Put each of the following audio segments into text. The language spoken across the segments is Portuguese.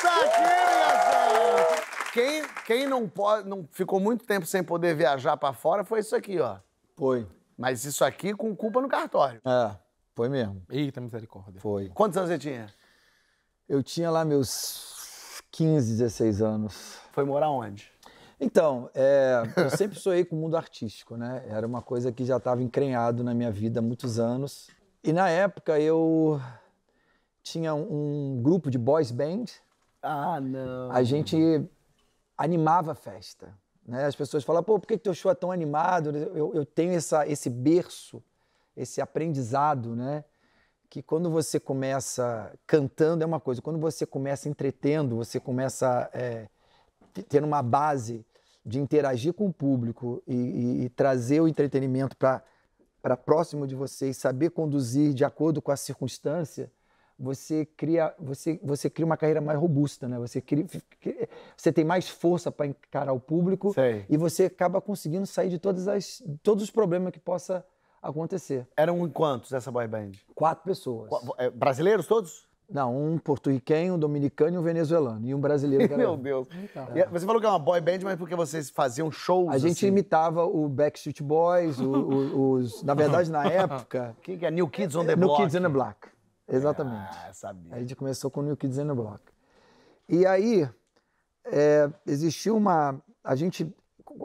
Essa aqui, minha senhora! Quem, quem não, pode, não ficou muito tempo sem poder viajar para fora foi isso aqui, ó. Foi. Mas isso aqui com culpa no cartório. É, foi mesmo. Eita misericórdia. Foi. Quantos anos você tinha? Eu tinha lá meus 15, 16 anos. Foi morar onde? Então, é, eu sempre sonhei com o mundo artístico, né? Era uma coisa que já estava encrenhado na minha vida há muitos anos. E na época eu tinha um grupo de boys band, ah, não. A gente animava a festa. Né? As pessoas falam, pô, por que, que teu show é tão animado? Eu, eu tenho essa, esse berço, esse aprendizado, né? Que quando você começa cantando é uma coisa, quando você começa entretendo, você começa é, tendo uma base de interagir com o público e, e, e trazer o entretenimento para próximo de você e saber conduzir de acordo com a circunstância, você cria, você, você cria uma carreira mais robusta, né? Você, cria, você tem mais força para encarar o público Sei. e você acaba conseguindo sair de todas as, todos os problemas que possa acontecer. Eram quantos essa boy band? Quatro pessoas. Qu é, brasileiros todos? Não, um porto-riquenho, um dominicano e um venezuelano. E um brasileiro. era... Meu Deus. É. Você falou que é uma boy band, mas porque vocês faziam shows A gente assim? imitava o Backstreet Boys, o, o, os... Na verdade, na época... O que, é? New Kids on the Block. New Kids on the Block. É, Exatamente. Ah, sabia. A gente começou com o New Kids in the Block. E aí, é, existiu uma... A gente...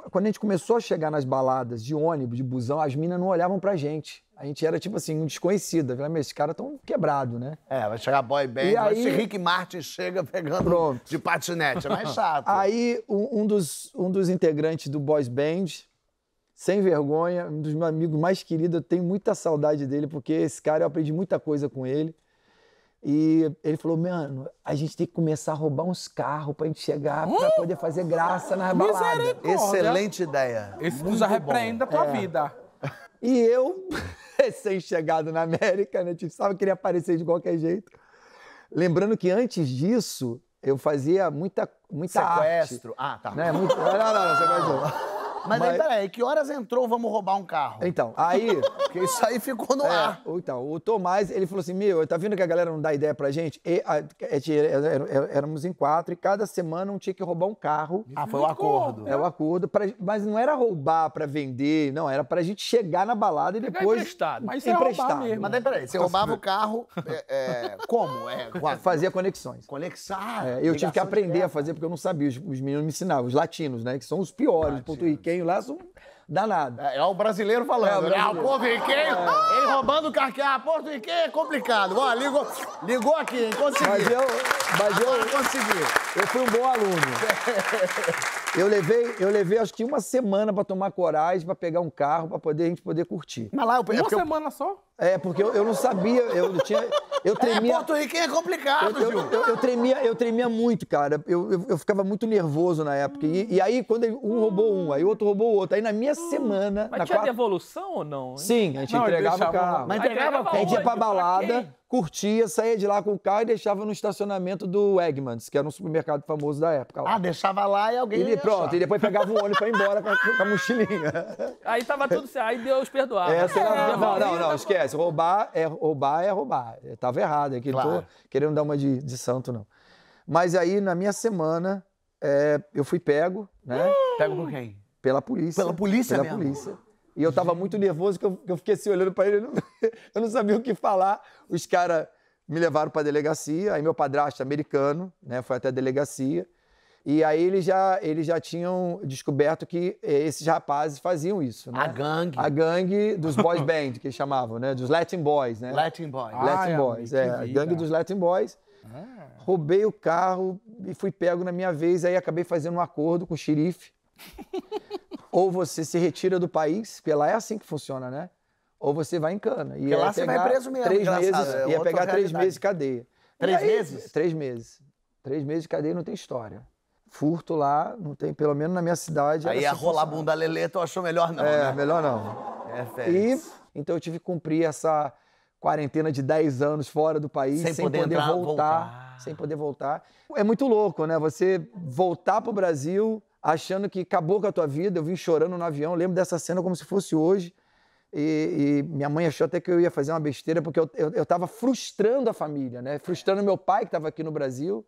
Quando a gente começou a chegar nas baladas de ônibus, de busão, as minas não olhavam pra gente. A gente era, tipo assim, um desconhecido. Falei, esses caras tão quebrado, né? É, vai chegar boy band, e aí... Rick Martin chega pegando Pronto. de patinete, é mais chato. aí, um dos, um dos integrantes do boys band sem vergonha, um dos meus amigos mais queridos. Eu tenho muita saudade dele, porque esse cara eu aprendi muita coisa com ele. E ele falou: Mano, a gente tem que começar a roubar uns carros pra gente chegar, hum? pra poder fazer graça na balada. Excelente ideia. Esse nos arrepreenda bom. a tua é. vida. E eu, recém-chegado na América, né? Tipo, sabe, queria aparecer de qualquer jeito. Lembrando que antes disso, eu fazia muita, muita Sequestro. arte. Sequestro? Ah, tá. Né? Muito... Não, não, não, sequestro. Mas, aí, peraí, que horas entrou Vamos Roubar um Carro? Então, aí... isso aí ficou no é, ar. Então, o Tomás, ele falou assim, meu, tá vendo que a galera não dá ideia pra gente? E, a, a, é a, é, é, éramos em quatro e cada semana um tinha que roubar um carro. Ah, foi o acordo. É o acordo. Pra, mas não era roubar pra vender, não. Era pra gente chegar na balada e depois... Emprestado. Mas emprestado. mesmo. Mas daí, peraí, você roubava o carro é, como? É, Fazia conexões. Conexar? eu tive que aprender a fazer porque eu não sabia. Os, os meninos me ensinavam, os latinos, né? Que são os piores, os desenho lá são danados. É, é o brasileiro falando, é, O né? ah, povo riquenho é. ele roubando o cartão. Ah, porto-riquenho é complicado. Ó, ligou, ligou aqui, hein? Consegui. Mas eu... Mas eu consegui. Eu fui um bom aluno. Eu levei, eu levei acho que uma semana pra tomar coragem, pra pegar um carro, pra poder, a gente poder curtir. Mas lá... Eu, é uma é semana eu... só? É, porque eu, eu não sabia, eu tinha. Eu é, tremia. É, Porto Rico é complicado, eu, eu, eu, eu, tremia, eu tremia muito, cara. Eu, eu, ficava muito nervoso na época. E, e aí, quando um roubou um, aí o outro roubou o outro. Aí na minha hum, semana. Mas na tinha quarta... devolução ou não? Sim, a gente não, entregava o carro. Mas entregava a gente ia pra balada curtia, saía de lá com o carro e deixava no estacionamento do Eggmans, que era um supermercado famoso da época. Lá. Ah, deixava lá e alguém. E ele, pronto, e depois pegava o ônibus e foi embora com a, com a mochilinha. Aí tava tudo certo, aí Deus perdoava. É, Essa era, é, não, não, não, tá esquece. Roubar é roubar, é roubar. Eu tava errado, é claro. não tô querendo dar uma de, de santo, não. Mas aí, na minha semana, é, eu fui pego, né? Pego por quem? Pela polícia. Pela polícia Pela mesmo? polícia. E eu tava muito nervoso que eu, que eu fiquei assim olhando para ele, eu não, eu não, sabia o que falar. Os caras me levaram para delegacia, aí meu padrasto americano, né, foi até a delegacia. E aí eles já, eles já tinham descoberto que eh, esses rapazes faziam isso, né? A gangue. A gangue dos boys band, que eles chamavam, né? Dos Latin Boys, né? Latin Boys. Ah, Latin é, Boys, é. A gangue dos Latin Boys. Ah. Roubei o carro e fui pego na minha vez. Aí acabei fazendo um acordo com o xerife. ou você se retira do país, porque lá é assim que funciona, né? Ou você vai em cana. E lá você vai preso mesmo. Três meses, é ia pegar três meses de cadeia. Três aí, meses? Três meses. Três meses de cadeia não tem história. Furto lá, não tem, pelo menos na minha cidade. Aí ia rolar a bunda lelê, tu achou melhor não. É, né? melhor não. É, férias. E então eu tive que cumprir essa quarentena de 10 anos fora do país, sem, sem poder, poder entrar, voltar, voltar. Sem poder voltar. É muito louco, né? Você voltar pro Brasil achando que acabou com a tua vida. Eu vim chorando no avião, lembro dessa cena como se fosse hoje. E, e, minha mãe achou até que eu ia fazer uma besteira, porque eu, eu, eu frustrando a família, né? Frustrando meu pai, que estava aqui no Brasil.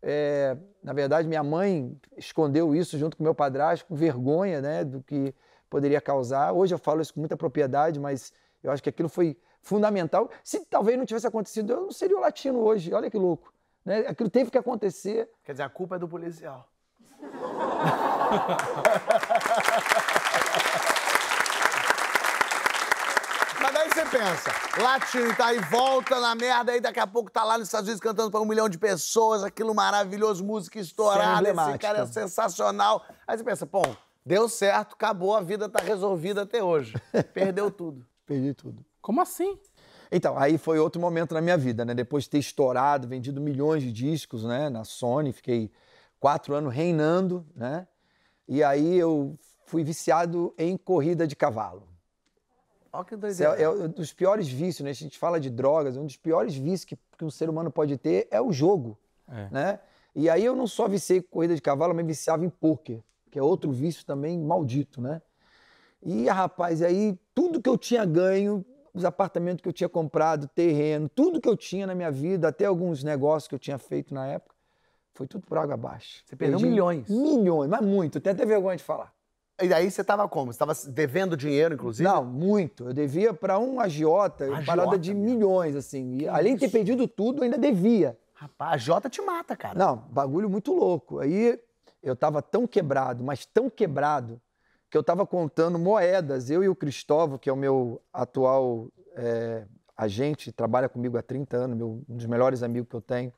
É, na verdade, minha mãe escondeu isso junto com meu padrasto, com vergonha, né? Do que poderia causar. Hoje eu falo isso com muita propriedade, mas eu acho que aquilo foi fundamental. Se talvez não tivesse acontecido, eu não seria o latino hoje. Olha que louco. Né? Aquilo teve que acontecer. Quer dizer, a culpa é do policial. Mas daí você pensa, Latino tá aí, volta na merda, aí daqui a pouco tá lá nos Estados Unidos cantando pra um milhão de pessoas, aquilo maravilhoso, música estourada, esse cara é sensacional. Aí você pensa, pô, deu certo, acabou, a vida tá resolvida até hoje. Perdeu tudo. Perdi tudo. Como assim? Então, aí foi outro momento na minha vida, né? Depois de ter estourado, vendido milhões de discos, né? Na Sony, fiquei quatro anos reinando, né? E aí eu fui viciado em corrida de cavalo. Olha que é, doideira. É, é, um dos piores vícios, né? A gente fala de drogas, um dos piores vícios que, que um ser humano pode ter é o jogo, é. né? E aí eu não só viciei corrida de cavalo, mas viciava em pôquer, que é outro vício também maldito, né? E, rapaz, aí tudo que eu tinha ganho, os apartamentos que eu tinha comprado, terreno, tudo que eu tinha na minha vida, até alguns negócios que eu tinha feito na época, foi tudo por água abaixo. Você perdeu Perdi milhões. Milhões, mas muito. Tenho até vergonha de falar. E aí você estava como? Você estava devendo dinheiro, inclusive? Não, muito. Eu devia para um agiota, agiota parada de milhões, assim. E, além de ter perdido tudo, ainda devia. Rapaz, agiota te mata, cara. Não, bagulho muito louco. Aí eu estava tão quebrado, mas tão quebrado, que eu estava contando moedas. Eu e o Cristóvão, que é o meu atual é, agente, trabalha comigo há 30 anos, meu, um dos melhores amigos que eu tenho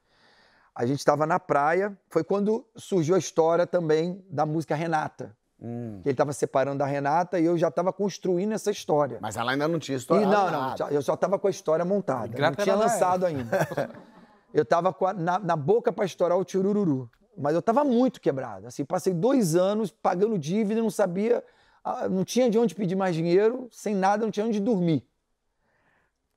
a gente estava na praia, foi quando surgiu a história também da música Renata. Hum. ele estava separando da Renata e eu já estava construindo essa história. Mas ela ainda não tinha história. E não, não, eu só estava com a história montada. Não tinha lançado ainda. eu estava na, na, boca para estourar o tirururu. Mas eu estava muito quebrado. Assim, passei dois anos pagando dívida, não sabia, ah, não tinha de onde pedir mais dinheiro, sem nada, não tinha onde dormir.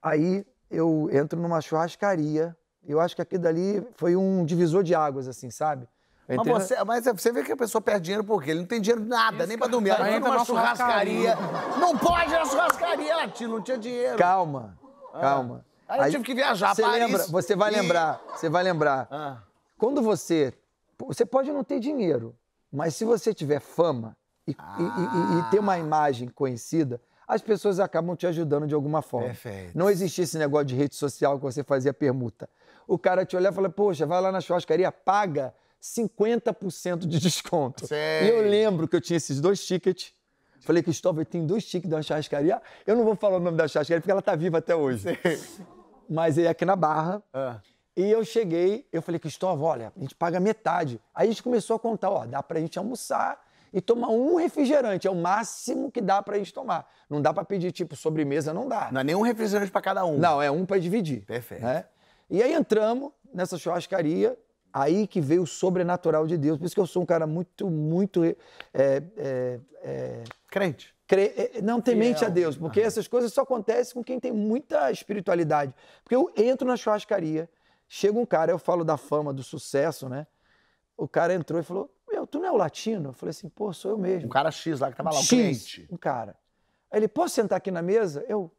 Aí eu entro numa churrascaria eu acho que aquilo dali foi um divisor de águas, assim, sabe? Mas você, mas você, vê que a pessoa perde dinheiro porque ele não tem dinheiro nada, nem pra dormir. Ela entra numa churrascaria. não pode na churrascaria, ela não tinha dinheiro. Calma, ah. calma. Aí, eu tive que viajar, para Paris. Lembra, você vai e... lembrar, você vai lembrar. Ah. Quando você... Você pode não ter dinheiro, mas se você tiver fama e, ah. e, e ah. ter uma imagem conhecida, as pessoas acabam te ajudando de alguma forma. Perfeito. Não existia esse negócio de rede social que você fazia permuta o cara te olhar e falar, poxa, vai lá na churrascaria, paga 50% de desconto. Sei. E eu lembro que eu tinha esses dois tickets. Falei, Cristóvão, tem dois tickets da churrascaria. Eu não vou falar o nome da churrascaria porque ela tá viva até hoje. Sei. Mas é aqui na Barra. Ah. E eu cheguei, eu falei, Cristóvão, olha, a gente paga metade. Aí a gente começou a contar, ó, dá pra gente almoçar e tomar um refrigerante. É o máximo que dá pra gente tomar. Não dá pra pedir, tipo, sobremesa, não dá. Não é nenhum refrigerante pra cada um. Não, é um pra dividir. Perfeito. Né? E aí entramos nessa churrascaria, aí que veio o sobrenatural de Deus. Por isso que eu sou um cara muito, muito. É, é, é... Crente. Cre... Eh, eh, não temente Fiel. a Deus, porque ah. essas coisas só acontecem com quem tem muita espiritualidade. Porque eu entro na churrascaria, chega um cara, eu falo da fama, do sucesso, né? O cara entrou e falou: Meu, tu não é o latino? Eu falei assim: Pô, sou eu mesmo. Um cara X lá que tava lá, um X, cliente. Um cara. Aí ele: Posso sentar aqui na mesa? Eu,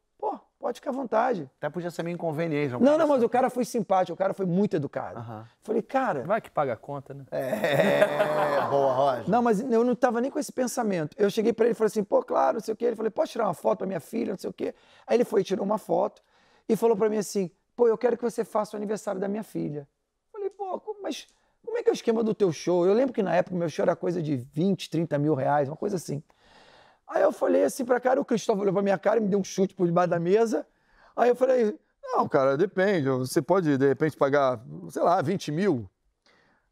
Pode ficar à vontade. Até podia ser meio inconveniente. Não, não, não, mas o assim. cara foi simpático, o cara foi muito educado. Uhum. Falei, cara. Vai que paga a conta, né? É, é boa, Roger. Não, mas eu não estava nem com esse pensamento. Eu cheguei para ele e falei assim, pô, claro, não sei o quê. Ele falou, posso tirar uma foto para minha filha, não sei o quê. Aí ele foi, tirou uma foto e falou para mim assim, pô, eu quero que você faça o aniversário da minha filha. Falei, pô, mas como é que é o esquema do teu show? Eu lembro que na época o meu show era coisa de 20, 30 mil reais, uma coisa assim. Aí eu falei assim pra cara, o Cristóvão olhou pra minha cara e me deu um chute por debaixo da mesa. Aí eu falei, não, cara, depende. Você pode, de repente, pagar, sei lá, 20 mil.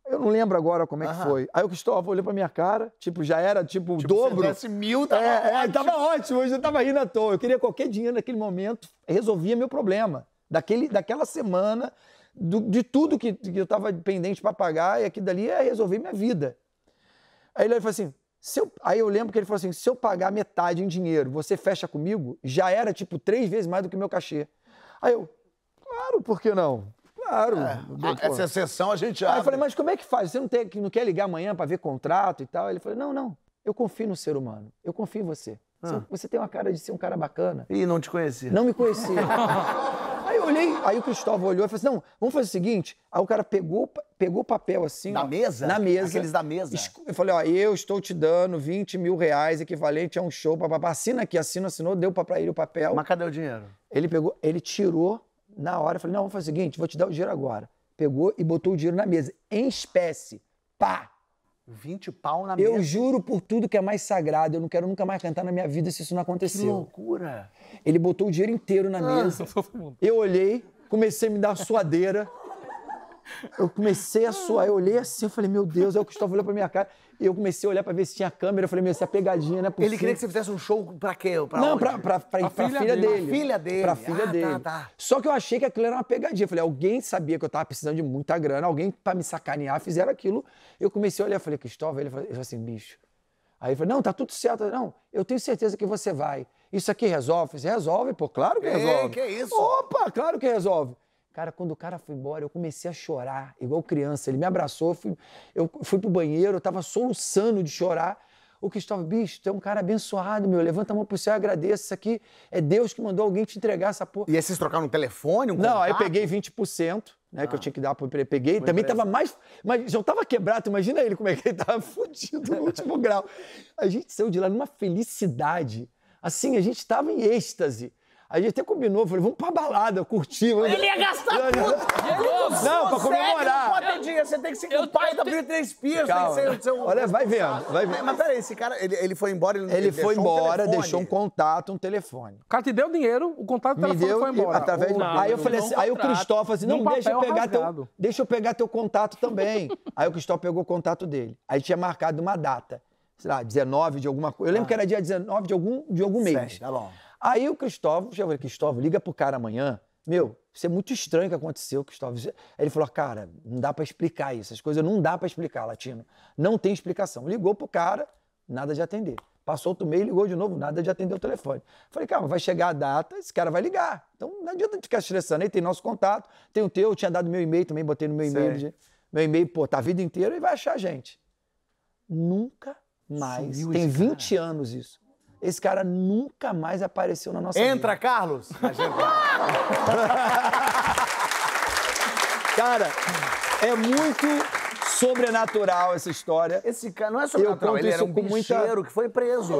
Eu não lembro agora como é que Aham. foi. Aí o Cristóvão olhou pra minha cara, tipo, já era, tipo, o Tipo, dobro. Se mil, tava É, é, ótimo. tava ótimo, eu já tava rindo à toa. Eu queria qualquer dinheiro naquele momento, resolvia meu problema. Daquele, daquela semana, do- de tudo que, que eu tava pendente pra pagar, e aquilo dali ia é resolver minha vida. Aí ele falou assim: eu, aí eu lembro que ele falou assim: se eu pagar metade em dinheiro, você fecha comigo? Já era tipo três vezes mais do que o meu cachê. Aí eu, claro, por que não? Claro. É, essa exceção a gente abre. Aí eu falei, mas como é que faz? Você não, tem, não quer ligar amanhã para ver contrato e tal? Ele falou: não, não. Eu confio no ser humano. Eu confio em você. Ah. Você tem uma cara de ser um cara bacana. Ih, não te conhecia. Não me conhecia. eu olhei, aí o Cristóvão olhou e falou assim: não, vamos fazer o seguinte. Aí o cara pegou pegou papel assim. Na ó, mesa? Na mesa. Aqueles da mesa. Eu falei: ó, eu estou te dando 20 mil reais, equivalente a um show, papapá. Assina aqui, assina, assinou, deu pra, pra ele o papel. Mas cadê o dinheiro? Ele pegou, ele tirou na hora. Eu falei: não, vamos fazer o seguinte, vou te dar o dinheiro agora. Pegou e botou o dinheiro na mesa, em espécie. Pá! 20 pau na mesa. Eu juro por tudo que é mais sagrado. Eu não quero nunca mais cantar na minha vida se isso não aconteceu. Que loucura! Ele botou o dinheiro inteiro na ah, mesa. Ah, eu olhei, comecei a me dar suadeira. Eu comecei a suar, eu olhei assim, eu falei, meu Deus, aí é o Cristóvão olhou pra minha cara, e eu comecei a olhar pra ver se tinha câmera, eu falei, meu, isso é pegadinha, né? Ele queria que você fizesse um show pra quê? Pra Não, pra, pra, pra, pra, filha, filha dele. Pra filha dele. Pra filha ah, tá, dele. Tá, tá. Só que eu achei que aquilo era uma pegadinha. Eu falei, alguém sabia que eu tava precisando de muita grana, alguém pra me sacanear, fizeram aquilo. Eu comecei a olhar, falei, Cristóvão, ele falou assim, bicho. Aí ele falou, não, tá tudo certo. Não, eu tenho certeza que você vai. Isso aqui resolve? resolve, pô, claro que Ei, resolve. Que isso? Opa, claro que resolve. Cara, quando o cara foi embora, eu comecei a chorar, igual criança. Ele me abraçou, eu fui, eu fui pro banheiro, eu tava soluçando de chorar. O Cristóvão, bicho, tu é um cara abençoado, meu. Levanta a mão pro céu e agradeça. Isso aqui é Deus que mandou alguém te entregar essa porra. E aí vocês trocaram um telefone, um Não, aí eu peguei 20%. Né, ah. que eu ah. tinha que dar ele. peguei, Foi também tava mais, mas já tava quebrado, imagina ele como é que ele tava fudido no último grau. A gente saiu de lá numa felicidade, assim, a gente tava em êxtase. A gente até combinou, falei, vamos pra balada, curtir. Vamos... Ele ia gastar tudo! Não, pra comemorar. Não dia, você tem que ser eu, o pai da Britney Spears, calma. tem que ser Olha, vai vendo, vai vendo. Mas peraí, esse cara, ele, ele foi embora... Ele, ele foi embora, um deixou um contato, um telefone. O cara te deu dinheiro, o contato do telefone deu, foi embora. Através de. não, aí eu falei assim, aí o Cristóvão assim, não, deixa eu pegar teu... Deixa eu pegar teu contato também. aí o Cristóvão pegou o contato dele. Aí tinha marcado uma data sei lá, 19 de alguma coisa. Eu lembro ah. que era dia 19 de algum, de algum mês. Certo, tá bom. Aí o Cristóvão, já falei, Cristóvão, liga pro cara amanhã. Meu, isso é muito estranho que aconteceu, Cristóvão. Aí é, ele falou, cara, não dá para explicar isso. As coisas não dá para explicar, Latino. Não tem explicação. Ligou pro cara, nada de atender. Passou outro meio, ligou de novo, nada de atender o telefone. Falei, cara, vai chegar a data, esse cara vai ligar. Então não adianta ficar estressando. Aí tem nosso contato, tem o teu, eu tinha dado meu e-mail também, botei no meu e-mail. De, meu e-mail, pô, tá a vida inteira e vai achar a gente. Nunca mais. Sumiu tem 20 cara. anos isso. Esse cara nunca mais apareceu na nossa Entra, vida. Carlos! cara, é muito sobrenatural essa história. Esse cara não é sobrenatural, ele era um bicheiro muita... que foi preso.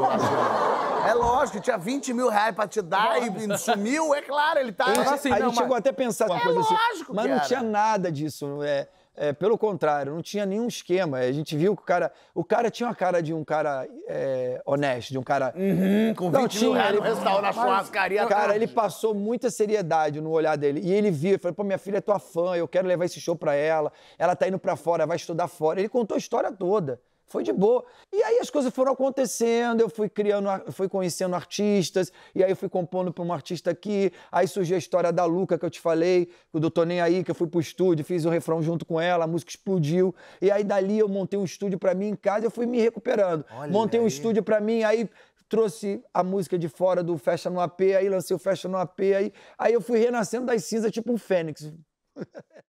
é lógico, tinha 20 mil reais pra te dar e sumiu, é claro, ele tá... Ele, assim, a gente chegou até a pensar... É coisa assim, lógico assim, Mas não tinha nada disso, é... É, pelo contrário, não tinha nenhum esquema. A gente viu que o cara. O cara tinha uma cara de um cara é, honesto, de um cara. Uhum, com 20 não, tinha, mil reais ele, no restaurante, na churrascaria. Cara, ele passou muita seriedade no olhar dele. E ele viu falou: pô, minha filha é tua fã, eu quero levar esse show pra ela. Ela tá indo pra fora, vai estudar fora. Ele contou a história toda. Foi de boa. E aí as coisas foram acontecendo, eu fui criando, fui conhecendo artistas, e aí eu fui compondo para um artista aqui, aí surgiu a história da Luca que eu te falei, o Doutor Nem Aí, que eu fui pro estúdio, fiz o um refrão junto com ela, a música explodiu, e aí dali eu montei um estúdio para mim em casa, eu fui me recuperando. Olha montei aí. um estúdio para mim, aí trouxe a música de fora do Fecha no AP, aí lancei o Fecha no AP, aí, aí eu fui renascendo das cinzas tipo um fênix.